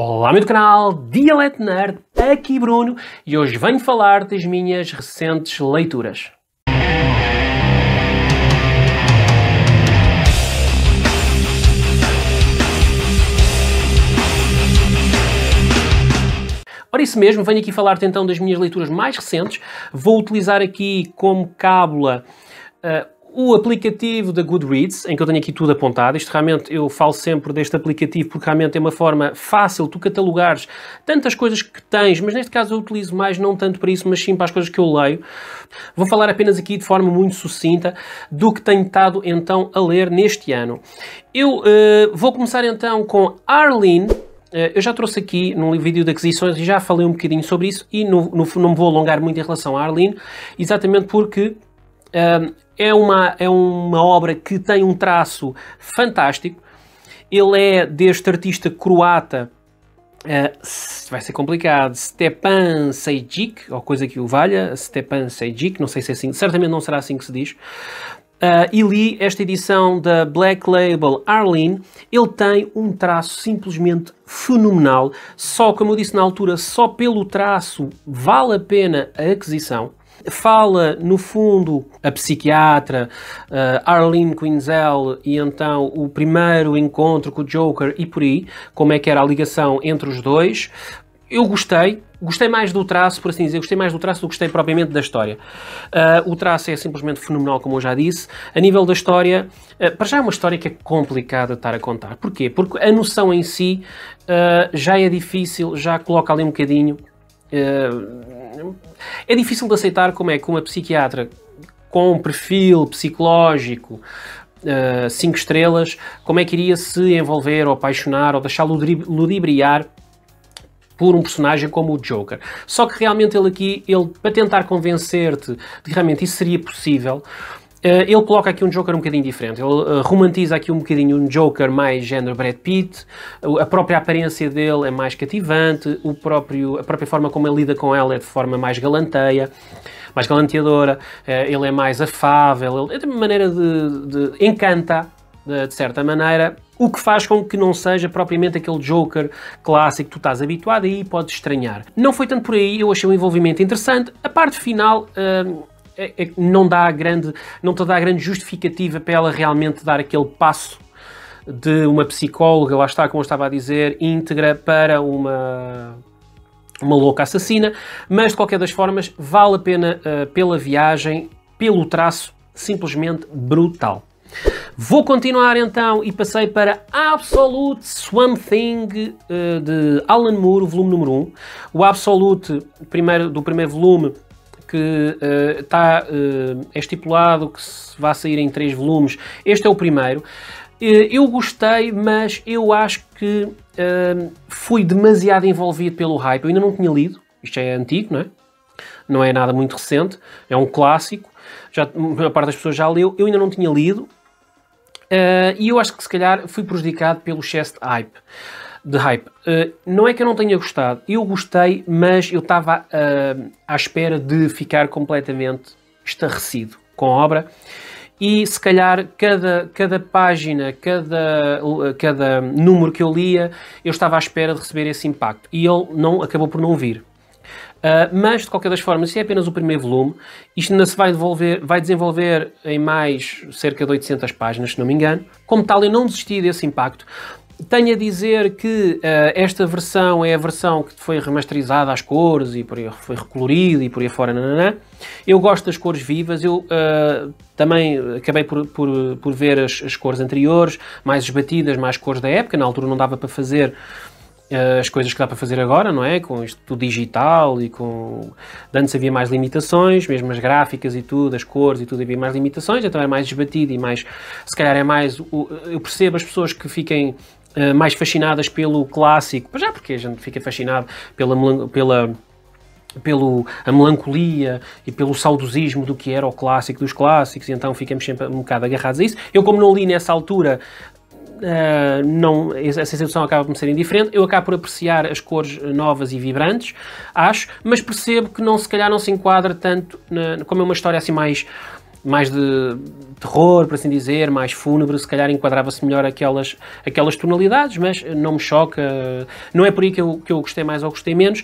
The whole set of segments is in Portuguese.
Olá, meu canal, Dialeto Nerd, aqui Bruno e hoje venho falar das minhas recentes leituras. Ora, isso mesmo, venho aqui falar-te então das minhas leituras mais recentes. Vou utilizar aqui como cábula uh, o aplicativo da Goodreads, em que eu tenho aqui tudo apontado, isto realmente eu falo sempre deste aplicativo porque realmente é uma forma fácil tu catalogares tantas coisas que tens, mas neste caso eu utilizo mais não tanto para isso, mas sim para as coisas que eu leio. Vou falar apenas aqui de forma muito sucinta do que tenho estado então a ler neste ano. Eu uh, vou começar então com Arlene eh, eu já trouxe aqui num vídeo de aquisições e já falei um bocadinho sobre isso e no, no, não me vou alongar muito em relação a Arlene, exatamente porque um, eh, é uma, é uma obra que tem um traço fantástico. Ele é deste artista croata, uh, vai ser complicado, Stepan Sejic, ou coisa que o valha, Stepan Sejic, não sei se é assim, certamente não será assim que se diz. Uh, e li esta edição da Black Label Arlene, ele tem um traço simplesmente fenomenal. Só, como eu disse na altura, só pelo traço vale a pena a aquisição. Fala, no fundo, a psiquiatra uh, Arlene Quinzel e então o primeiro encontro com o Joker e por aí, como é que era a ligação entre os dois. Eu gostei, gostei mais do traço, por assim dizer, gostei mais do traço do que gostei propriamente da história. Uh, o traço é simplesmente fenomenal, como eu já disse. A nível da história, uh, para já é uma história que é complicada de estar a contar. Porquê? Porque a noção em si uh, já é difícil, já coloca ali um bocadinho. É difícil de aceitar como é que uma psiquiatra com um perfil psicológico uh, cinco estrelas, como é que iria se envolver ou apaixonar ou deixar ludibriar por um personagem como o Joker. Só que realmente ele aqui, ele para tentar convencer-te de que realmente isso seria possível, eh, ele coloca aqui um Joker um bocadinho diferente. Ele eh, romantiza aqui um bocadinho um Joker mais género Brad Pitt. A própria aparência dele é mais cativante. O próprio, a própria forma como ele lida com ela é de forma mais galanteia, mais galanteadora. Eh, ele é mais afável. Ele é de maneira de, de encanta, de, de certa maneira, o que faz com que não seja propriamente aquele Joker clássico que tu estás habituado e aí podes estranhar. Não foi tanto por aí, eu achei o envolvimento interessante. A parte final, é, é não dá grande, não te dá grande justificativa para ela realmente dar aquele passo de uma psicóloga, lá está, como eu estava a dizer, íntegra para uma uma louca assassina, mas de qualquer das formas vale a pena uh, pela viagem, pelo traço simplesmente brutal. Vou continuar então e passei para Absolute Swamp Thing uh, de Alan Moore, volume número 1. O Absolute primeiro, do primeiro volume que uh, eh, está, uh, eh, é estipulado que se vá sair em três volumes. Este é o primeiro. Uh, eu gostei, mas eu acho que fui demasiado envolvido pelo hype. Eu ainda não tinha lido, isto é antigo, não é? Não é nada muito recente, é um clássico. Já, a maior parte das pessoas já leu, eu ainda não tinha lido Uh, e eu acho que se calhar fui prejudicado pelo excesso de hype. De hype. Uh, não é que eu não tenha gostado, eu gostei, mas eu estava uh, à espera de ficar completamente estarrecido com a obra. E se calhar cada, cada página, cada, cada número que eu lia, eu estava à espera de receber esse impacto. E ele não acabou por não vir. Uh, mas, de qualquer das formas, isso é apenas o primeiro volume. Isto ainda se vai, devolver, vai desenvolver em mais cerca de 800 páginas, se não me engano. Como tal, eu não desisti desse impacto. Tenho a dizer que uh, esta versão é a versão que foi remasterizada às cores e por aí, foi recolorida e por aí fora. Nananã. Eu gosto das cores vivas, eu uh, também acabei por, por, por ver as, as, cores anteriores, mais esbatidas, mais cores da época. Na altura não dava para fazer eh, as coisas que dá para fazer agora, não é? Com isto tudo digital e com. Antes havia mais limitações, mesmo as gráficas e tudo, as cores e tudo, havia mais limitações, então é mais desbatido e mais. Se calhar é mais. Eu percebo as pessoas que fiquem eh, mais fascinadas pelo clássico, já porque a gente fica fascinado pela. pela pelo a melancolia e pelo saudosismo do que era o clássico dos clássicos, e então ficamos sempre um bocado agarrados a isso. Eu, como não li nessa altura, ah, não, essa sensação acaba por me ser indiferente. Eu acabo por apreciar as cores ah, novas e vibrantes, acho, mas percebo que não se calhar não se enquadra tanto na, como é uma história assim mais mais de terror, por assim dizer, mais fúnebre, se calhar enquadrava-se melhor aquelas, aquelas tonalidades, mas não me choca, não é por aí que eu, que eu gostei mais ou gostei menos.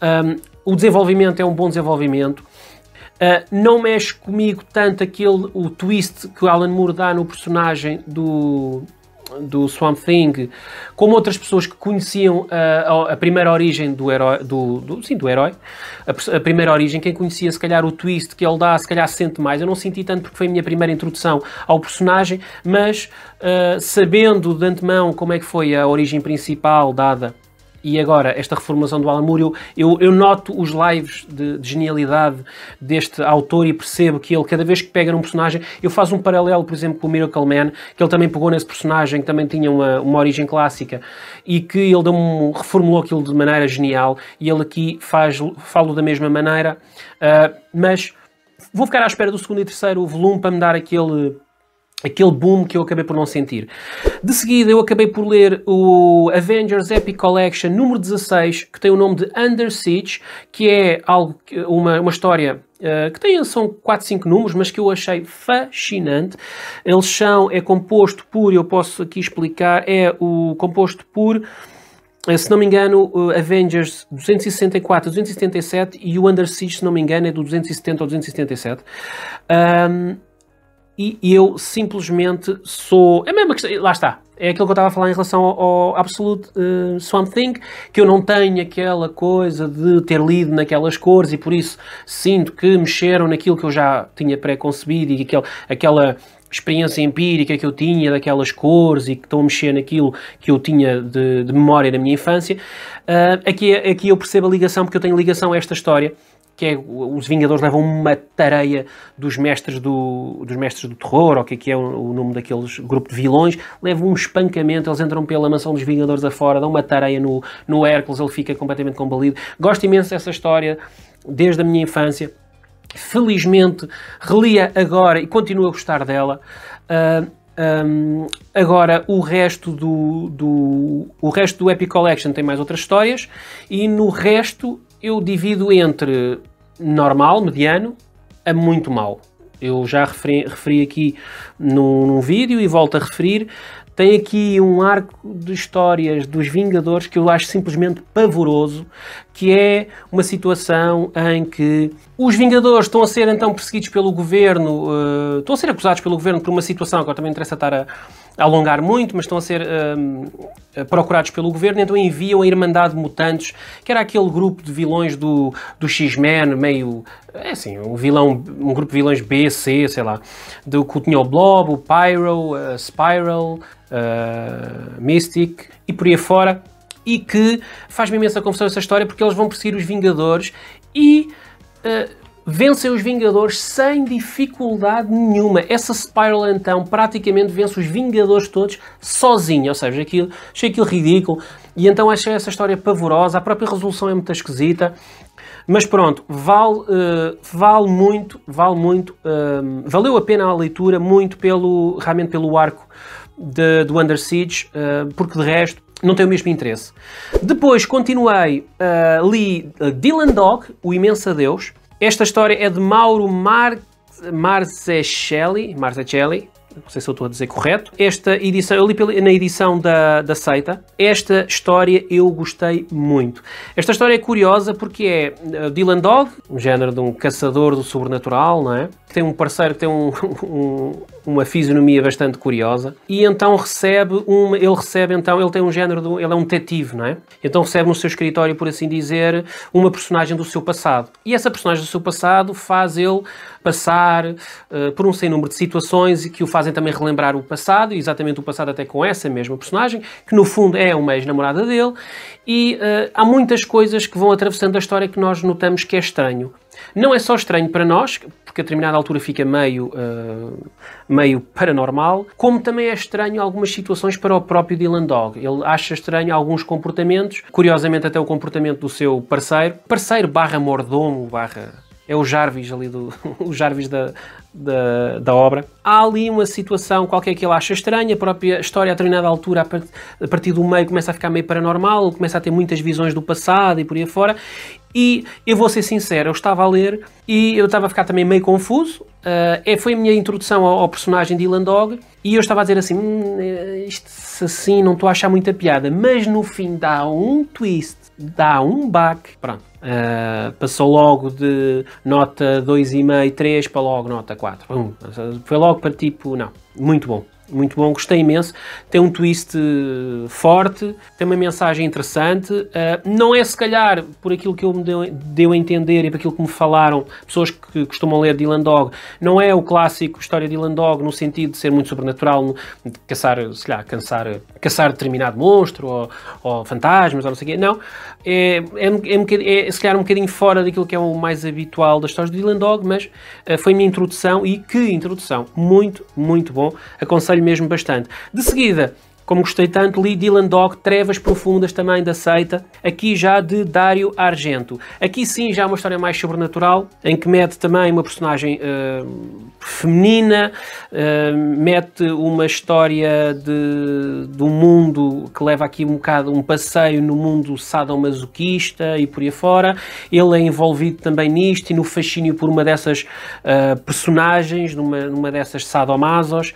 Um, o desenvolvimento é um bom desenvolvimento. Uh, não mexe comigo tanto aquele o twist que o Alan Moore dá no personagem do, do Swamp Thing, como outras pessoas que conheciam a, a primeira origem do herói, do, do sim, do herói, a, a, primeira origem, quem conhecia se calhar o twist que ele dá, se calhar sente mais, eu não senti tanto porque foi a minha primeira introdução ao personagem, mas uh, sabendo de antemão como é que foi a origem principal dada e agora esta reformulação do Alan Moore, eu, eu noto os lives de, de, genialidade deste autor e percebo que ele, cada vez que pega num personagem, eu faço um paralelo, por exemplo, com o Miracle Man, que ele também pegou nesse personagem, que também tinha uma, uma origem clássica, e que ele um, reformulou aquilo de maneira genial, e ele aqui faz, falo da mesma maneira, uh, mas vou ficar à espera do segundo e terceiro volume para me dar aquele aquele boom que eu acabei por não sentir. De seguida, eu acabei por ler o Avengers Epic Collection número 16, que tem o nome de Under Siege, que é algo, uma, uma história Uh, que tem, são 4, 5 números, mas que eu achei fascinante. Eles são, é composto por, eu posso aqui explicar, é o composto por, eh, se não me engano, Avengers 264 277 e o Under Siege, se não me engano, é do 270 ou 277. Um, e eu simplesmente sou. É a mesma questão. Lá está. É aquilo que eu estava a falar em relação ao, ao Absolute uh, Swamp Thing, que eu não tenho aquela coisa de ter lido naquelas cores e por isso sinto que mexeram naquilo que eu já tinha pré-concebido e aquel, aquela experiência empírica que eu tinha daquelas cores e que estão a mexer naquilo que eu tinha de, de memória na minha infância. Uh, aqui, é, aqui eu percebo a ligação, porque eu tenho ligação a esta história que é os Vingadores levam uma tareia dos mestres do, dos mestres do terror, ou que, é que é o, o nome daqueles grupo de vilões, levam um espancamento, eles entram pela mansão dos Vingadores afora, dão uma tareia no, no Hércules, ele fica completamente combalido. Gosto imenso dessa história, desde a minha infância. Felizmente, relia agora e continuo a gostar dela. Uh, ah, um, agora, o resto do, do, o resto do Epic Collection tem mais outras histórias e no resto eu divido entre normal, mediano, a muito mal. Eu já referi, referi aqui num, num, vídeo e volto a referir. Tem aqui um arco de histórias dos Vingadores que eu acho simplesmente pavoroso, que é uma situação em que os Vingadores estão a ser então perseguidos pelo governo, uh, estão a ser acusados pelo governo por uma situação, que agora também interessa estar a, alongar muito, mas estão a ser um, eh, procurados pelo governo, então enviam a Irmandade de Mutantes, que era aquele grupo de vilões do, do X-Men, meio, é assim, um vilão, um grupo de vilões B, C, sei lá, do que tinha o Blob, o Pyro, uh, Spiral, uh, Mystic e por aí fora, e que faz-me imensa confusão essa história porque eles vão perseguir os Vingadores e... Uh, vencem os Vingadores sem dificuldade nenhuma. Essa Spiral então praticamente vence os Vingadores todos sozinha, ou seja, aquilo, achei aquilo ridículo e então achei essa história pavorosa, a própria resolução é muito esquisita. Mas pronto, vale, uh, vale muito, vale muito, uh, valeu a pena a leitura, muito pelo, realmente pelo arco de, do Under Siege, uh, porque de resto não tem o mesmo interesse. Depois continuei, eh, li Dylan Dog, O Imenso Adeus, esta história é de Mauro Mar... Marzecelli, Marzecelli, não sei se eu estou a dizer correto. Esta edição, eu li na edição da, da Seita. Esta história eu gostei muito. Esta história é curiosa porque é eh, Dylan Dog, um género de um caçador do sobrenatural, não é? tem um parceiro que tem um, um, uma fisionomia bastante curiosa e então recebe um, ele recebe então, ele tem um género, de, ele é um detetive, não é? Então recebe no seu escritório, por assim dizer, uma personagem do seu passado. E essa personagem do seu passado faz ele passar uh, por um sem número de situações e que o fazem também relembrar o passado, exatamente o passado até com essa mesma personagem, que no fundo é uma ex-namorada dele, e uh, há muitas coisas que vão atravessando a história que nós notamos que é estranho. Não é só estranho para nós, porque a determinada altura fica meio, uh, meio paranormal, como também é estranho algumas situações para o próprio Dylan Dog. Ele acha estranho alguns comportamentos, curiosamente até o comportamento do seu parceiro, parceiro barra mordomo barra é o Jarvis ali do o Jarvis da, da, da obra. Há ali uma situação qualquer que ele acha estranha, a própria história a determinada altura, a partir do meio, começa a ficar meio paranormal, começa a ter muitas visões do passado e por aí fora. E eu vou ser sincero, eu estava a ler e eu estava a ficar também meio confuso. Uh, foi a minha introdução ao, ao personagem de Dylan Dog e eu estava a dizer assim: hum, eh, isto assim não estou a achar muita piada, mas no fim dá um twist dá um baque. Pronto. Uh, passou logo de nota 2,5, 3 para logo nota 4. Um, foi logo para tipo, não, muito bom muito bom, gostei imenso. Tem um twist eh, forte, tem uma mensagem interessante. Uh, não é se calhar, por aquilo que eu me deu, deu a entender e por aquilo que me falaram, pessoas que costumam ler Dylan Dog, não é o clássico história de Dylan Dog no sentido de ser muito sobrenatural, de caçar, sei lá, caçar, caçar determinado monstro ou, ou fantasmas ou não sei o quê. Não, é, é, é, é, se calhar um bocadinho fora daquilo que é o mais habitual das histórias de Dylan Dog, mas uh, foi minha introdução e que introdução! Muito, muito bom. Aconselho aconselho mesmo bastante. De seguida, como gostei tanto, li Dylan Dog, Trevas Profundas também da Seita, aqui já de Dário Argento. Aqui sim já é uma história mais sobrenatural, em que mete também uma personagem uh, feminina, uh, mete uma história de, do mundo que leva aqui um bocado um passeio no mundo sadomasoquista e por aí fora. Ele é envolvido também nisto e no fascínio por uma dessas uh, personagens, numa, numa dessas sadomasos.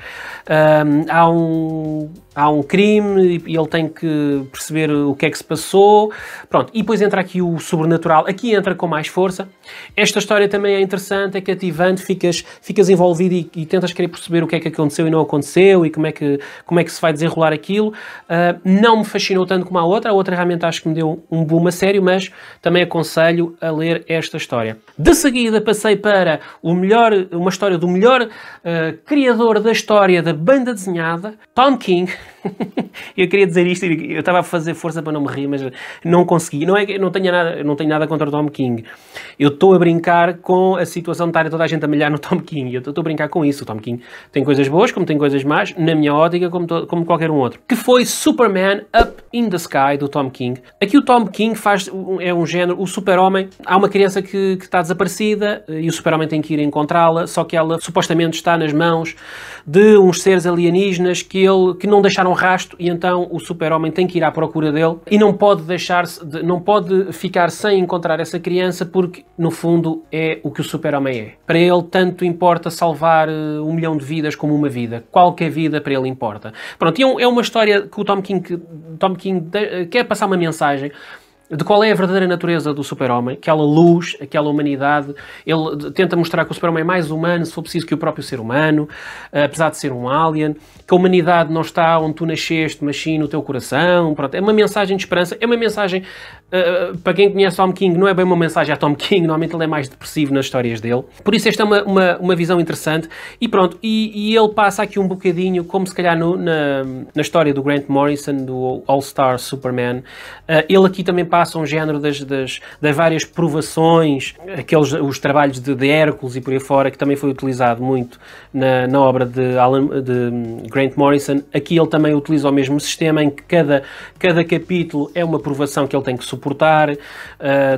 há um. Há um um crime e ele tem que perceber o que é que se passou. Pronto, e depois entra aqui o sobrenatural, aqui entra com mais força. Esta história também é interessante, é cativante, ficas, ficas envolvido e, e tentas querer perceber o que é que aconteceu e não aconteceu e como é que, como é que se vai desenrolar aquilo. Uh, não me fascinou tanto como a outra, a outra realmente acho que me deu um boom a sério, mas também aconselho a ler esta história. De seguida passei para o melhor, uma história do melhor uh, criador da história da banda desenhada, Tom King. eu queria dizer isto, eu estava a fazer força para não me rir, mas não consegui. Não é que não tenho nada, não tenho nada contra o Tom King. Eu estou a brincar com a situação de estar toda a gente a malhar no Tom King. Eu estou a brincar com isso. O Tom King tem coisas boas, como tem coisas más, na minha ótica, como, como qualquer um outro. Que foi Superman Up in the Sky, do Tom King. Aqui o Tom King faz, é um género, o super-homem, há uma criança que, que está desaparecida eh, e o super-homem tem que ir encontrá-la, só que ela supostamente está nas mãos de uns seres alienígenas que ele que não deixaram rasto e então o super-homem tem que ir à procura dele e não pode deixar-se, de, não pode ficar sem encontrar essa criança porque, no fundo, é o que o super-homem é. Para ele, tanto importa salvar uh, um milhão de vidas como uma vida. Qualquer vida para ele importa. Pronto, e é, é uma história que o Tom King, Tom King de, uh, quer passar uma mensagem de qual é a verdadeira natureza do super-homem, aquela luz, aquela humanidade. Ele tenta mostrar que o super-homem é mais humano, se for preciso, que o próprio ser humano, eh, apesar de ser um alien, que a humanidade não está onde tu nasceste, mas sim no teu coração. Pronto. É uma mensagem de esperança, é uma mensagem, uh, para quem conhece Tom King, não é bem uma mensagem a Tom King, normalmente ele é mais depressivo nas histórias dele. Por isso esta é uma, uma, uma visão interessante e pronto, e, e, ele passa aqui um bocadinho, como se calhar no, na, na história do Grant Morrison, do All-Star Superman, uh, ele aqui também passa façam género das, das, das várias provações, aqueles, os trabalhos de, de Hércules e por aí fora, que também foi utilizado muito na, na obra de, Alan, de Grant Morrison. Aqui ele também utiliza o mesmo sistema em que cada, cada capítulo é uma provação que ele tem que suportar uh,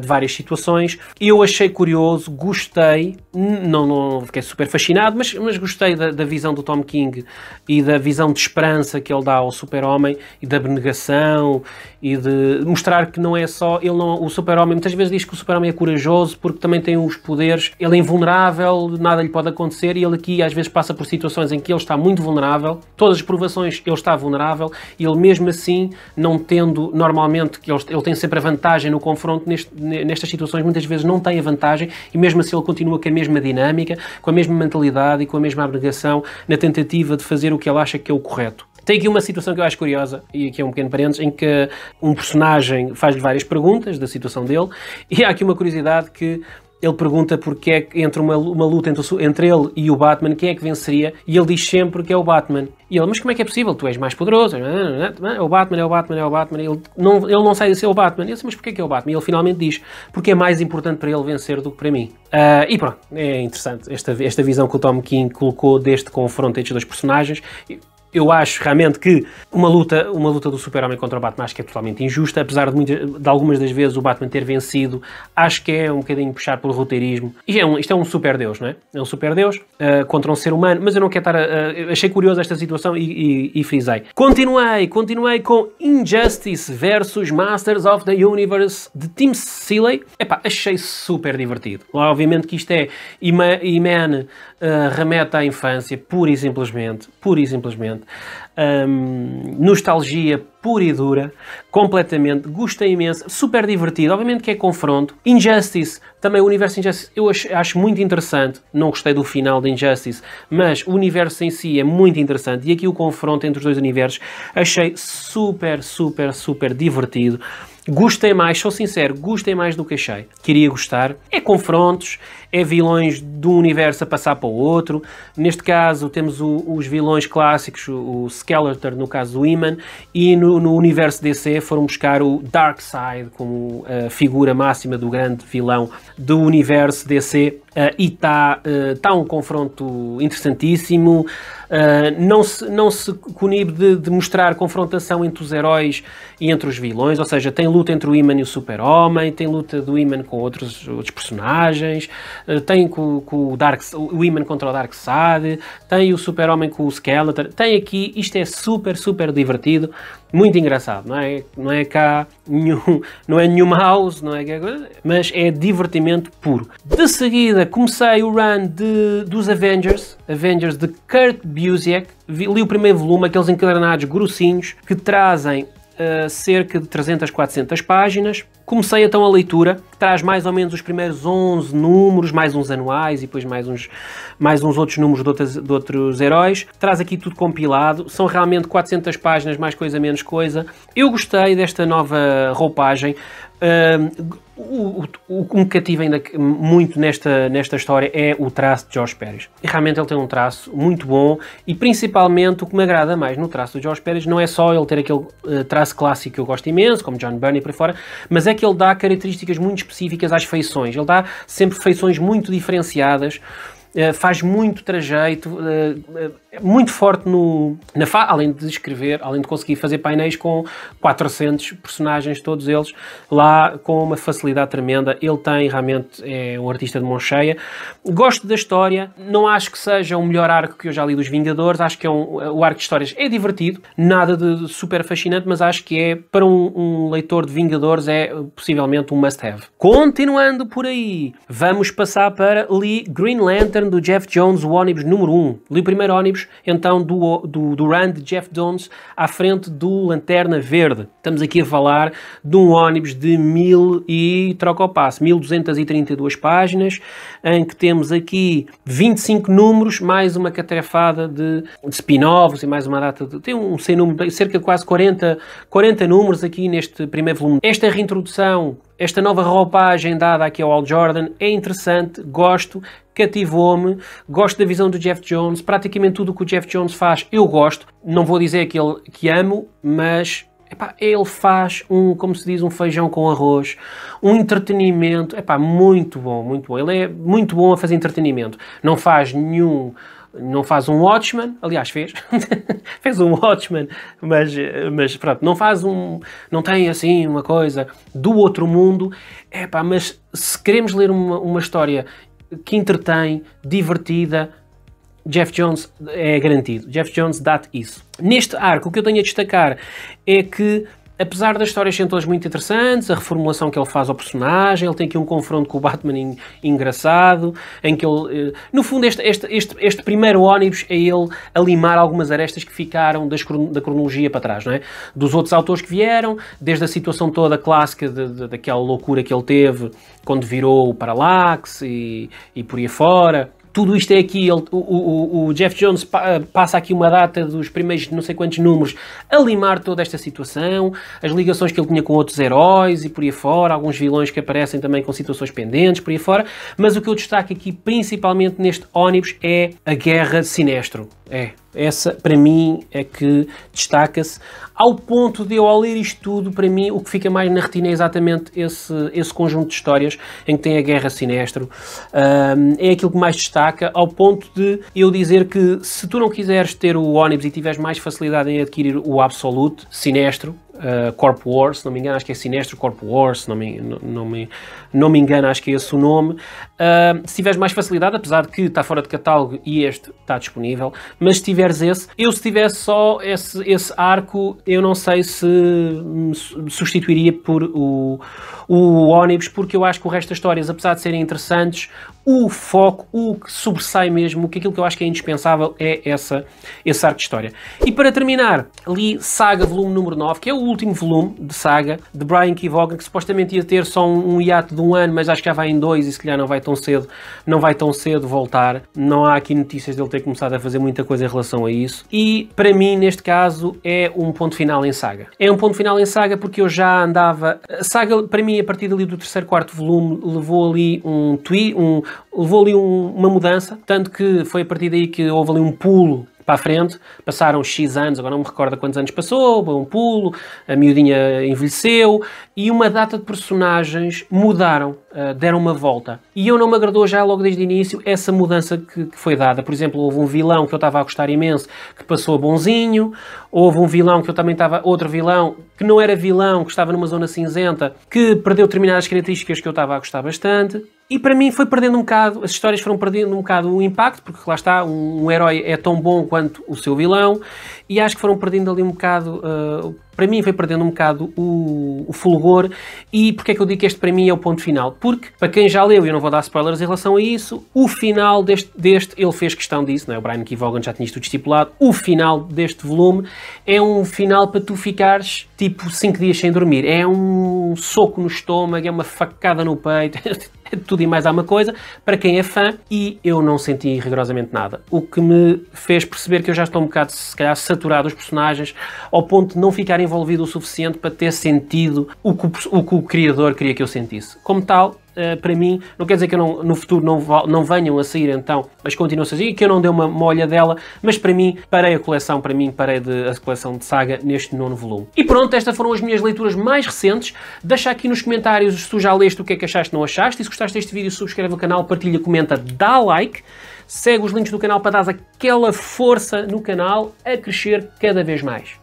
de várias situações. Eu achei curioso, gostei, não, não fiquei super fascinado, mas, mas gostei da, da visão do Tom King e da visão de esperança que ele dá ao super-homem e da abnegação e de mostrar que não é só. Ele não, o super-homem, muitas vezes diz que o super-homem é corajoso porque também tem os poderes, ele é invulnerável, nada lhe pode acontecer e ele aqui às vezes passa por situações em que ele está muito vulnerável, todas as provações ele está vulnerável e ele mesmo assim, não tendo normalmente, que ele, ele tem sempre a vantagem no confronto, neste, nestas situações muitas vezes não tem a vantagem e mesmo assim ele continua com a mesma dinâmica, com a mesma mentalidade e com a mesma abnegação na tentativa de fazer o que ele acha que é o correto. Tem aqui uma situação que eu acho curiosa, e aqui é um pequeno parênteses, em que um personagem faz-lhe várias perguntas da situação dele, e há aqui uma curiosidade que ele pergunta porque é que entre uma, uma luta entre, entre, ele e o Batman, quem é que venceria? E ele diz sempre que é o Batman. E ele, mas como é que é possível? Tu és mais poderoso. É o Batman, é o Batman, é o Batman. Ele não, ele não sai de ser o Batman. Ele diz, mas porquê que é o Batman? E ele finalmente diz, porque é mais importante para ele vencer do que para mim. Uh, e pronto, é interessante esta, esta visão que o Tom King colocou deste confronto entre os dois personagens. Eu acho realmente que uma luta, uma luta do Super-Homem contra o Batman acho que é totalmente injusta, apesar de, muitas, de algumas das vezes o Batman ter vencido, acho que é um bocadinho puxar pelo roteirismo. E é um, isto é um super-deus, não é? É um super-deus uh, contra um ser humano, mas eu não quero estar. A, achei curiosa esta situação e, e, e frisei. Continuei, continuei com Injustice versus Masters of the Universe de Tim Seeley. Epá, achei super divertido. Obviamente que isto é Iman, Iman uh, remete à infância, pura e simplesmente, pura e simplesmente completamente. Um, nostalgia pura e dura, completamente, gosto imenso, super divertido, obviamente que é confronto. Injustice, também o universo Injustice eu acho, acho, muito interessante, não gostei do final de Injustice, mas o universo em si é muito interessante e aqui o confronto entre os dois universos achei super, super, super divertido. Gostem mais, sou sincero, gostem mais do que achei. Queria gostar. É confrontos, é vilões de um universo a passar para o outro. Neste caso temos o, os vilões clássicos, o, Skeletor no caso do Iman, e no, no, universo DC foram buscar o Darkseid como a eh, figura máxima do grande vilão do universo DC. Uh, eh, e está uh, eh, tá um confronto interessantíssimo. Uh, não, se, não se de, de, mostrar confrontação entre os heróis e entre os vilões, ou seja, tem luta entre o Iman e o Super-Homem, tem luta do Iman com outros, outros personagens, uh, tem com, com, o, Dark, o Iman contra o Darkseid, tem o Super-Homem com o Skeletor, tem aqui, isto é super, super divertido, muito engraçado, não é? Não é cá nenhum, não é nenhum não é? é mas é divertimento puro. De seguida comecei o run de, dos Avengers, Avengers de Kurt B Busiek, vi, li o primeiro volume, aqueles encadernados grossinhos, que trazem uh, cerca de 300, 400 páginas. Comecei então a leitura, que traz mais ou menos os primeiros 11 números, mais uns anuais e depois mais uns, mais uns outros números de, outras, de outros heróis. Traz aqui tudo compilado, são realmente 400 páginas, mais coisa, menos coisa. Eu gostei desta nova roupagem, o, que me cativa ainda muito nesta, nesta história é o traço de Jorge Pérez. E realmente ele tem um traço muito bom e principalmente o que me agrada mais no traço de Jorge Pérez não é só ele ter aquele uh, traço clássico que eu gosto imenso, como John Burnie por aí fora, mas é que ele dá características muito específicas às feições. Ele dá sempre feições muito diferenciadas. Eh, faz muito trajeto é eh, eh, muito forte no, na fa além de escrever, além de conseguir fazer painéis com 400 personagens, todos eles, lá com uma facilidade tremenda. Ele tem realmente, é um artista de mão cheia. Gosto da história, não acho que seja o melhor arco que eu já li dos Vingadores, acho que é um, o arco de histórias é divertido, nada de super fascinante, mas acho que é, para um, um leitor de Vingadores, é possivelmente um must-have. Continuando por aí, vamos passar para Lee Green Lantern do Jeff Jones, o ônibus número 1. Um. Li o primeiro ônibus, então, do, do, do run de Jeff Jones à frente do Lanterna Verde. Estamos aqui a falar de um ônibus de mil e troca o passo, 1232 páginas, em que temos aqui 25 números, mais uma catrefada de, de spin-offs e mais uma data de. Tem um sem número, cerca de quase 40, 40 números aqui neste primeiro volume. Esta reintrodução esta nova roupagem dada aqui ao Al Jordan é interessante, gosto, cativou-me, gosto da visão do Jeff Jones, praticamente tudo o que o Jeff Jones faz eu gosto. Não vou dizer que, ele, que amo, mas Epá, ele faz um, como se diz, um feijão com arroz, um entretenimento, epá, muito bom, muito bom. Ele é muito bom a fazer entretenimento. Não faz nenhum não faz um Watchman, aliás fez, fez um Watchman, mas, mas pronto, não faz um, não tem assim uma coisa do outro mundo, é pá, mas se queremos ler uma, uma história que entretém, divertida, Jeff Jones é garantido. Jeff Jones dá-te isso. Neste arco, o que eu tenho a destacar é que apesar das histórias serem todas muito interessantes, a reformulação que ele faz ao personagem, ele tem aqui um confronto com o Batman in, engraçado, em que ele. Eh, no fundo, este, este, este, este primeiro ônibus é ele a limar algumas arestas que ficaram das, da cronologia para trás, não é? Dos outros autores que vieram, desde a situação toda clássica de, de, daquela loucura que ele teve quando virou o Parallax e, e por aí fora tudo isto é aqui, ele, o, o, o, Jeff Jones pa, eh, passa aqui uma data dos primeiros não sei quantos números a limar toda esta situação, as ligações que ele tinha com outros heróis e por aí fora, alguns vilões que aparecem também com situações pendentes, por aí fora, mas o que eu destaco aqui principalmente neste ônibus é a guerra sinistro. Sinestro. É, essa, para mim, é que destaca-se. Ao ponto de eu, ao ler isto tudo, para mim, o que fica mais na retina é exatamente esse, esse conjunto de histórias em que tem a Guerra Sinestro. Um, é aquilo que mais destaca, ao ponto de eu dizer que se tu não quiseres ter o ônibus e tiveres mais facilidade em adquirir o Absolute Sinestro, eh, Corp War, se não me engano, acho que é Sinestro Corp War, se não me, não, não me, não me engano, acho que é esse o nome. Uh, se tiveres mais facilidade, apesar de que está fora de catálogo e este está disponível, mas se tiveres esse, eu se tivesse só esse, esse arco, eu não sei se substituiria por o, o ônibus, porque eu acho que o resto das histórias, apesar de serem interessantes, o foco, o que sobressai mesmo, que aquilo que eu acho que é indispensável é essa, esse arco de história. E para terminar, li Saga volume número 9, que é o último volume de Saga, de Brian K. Vaughan, que supostamente ia ter só um, um hiato de um ano, mas acho que já vai em dois e se calhar não vai tão cedo, não vai tão cedo voltar. Não há aqui notícias dele ter começado a fazer muita coisa em relação a isso. E para mim, neste caso, é um ponto final em Saga. É um ponto final em Saga porque eu já andava... Saga, para mim, a partir ali do terceiro, quarto volume, levou ali um tweet, um levou ali um, uma mudança, tanto que foi a partir daí que houve ali um pulo para a frente, passaram X anos, agora não me recordo quantos anos passou, um pulo, a miudinha envelheceu e uma data de personagens mudaram. Eh, deram uma volta. E eu não me agradou já logo desde o início essa mudança que, que foi dada. Por exemplo, houve um vilão que eu estava a gostar imenso que passou a bonzinho, houve um vilão que eu também estava, outro vilão que não era vilão, que estava numa zona cinzenta, que perdeu determinadas características que eu estava a gostar bastante. E para mim foi perdendo um bocado, as histórias foram perdendo um bocado o impacto, porque lá está, um, um herói é tão bom quanto o seu vilão, e acho que foram perdendo ali um bocado uh, para mim foi perdendo um bocado o, o fulgor e porquê é que eu digo que este para mim é o ponto final? Porque, para quem já leu, e eu não vou dar spoilers em relação a isso, o final deste, deste ele fez questão disso, não é? o Brian Kevogan já tinha isto estipulado, o final deste volume é um final para tu ficares tipo 5 dias sem dormir, é um soco no estômago, é uma facada no peito, de tudo e mais alguma coisa, para quem é fã, e eu não senti rigorosamente nada. O que me fez perceber que eu já estou um bocado, se calhar, saturado os personagens, ao ponto de não ficar envolvido o suficiente para ter sentido o que o, o, que o criador queria que eu sentisse. Como tal, uh, para mim, não quer dizer que eu não, no futuro não, não venham a sair então, mas continuam a sair e que eu não dê uma, molha dela mas para mim, parei a coleção, para mim, parei de, a coleção de saga neste nono volume. E pronto, estas foram as minhas leituras mais recentes. Deixa aqui nos comentários se tu já leste o que é que achaste, não achaste. E se gostaste deste vídeo, subscreve o canal, partilha, comenta, dá like. Segue os links do canal para dar aquela força no canal a crescer cada vez mais.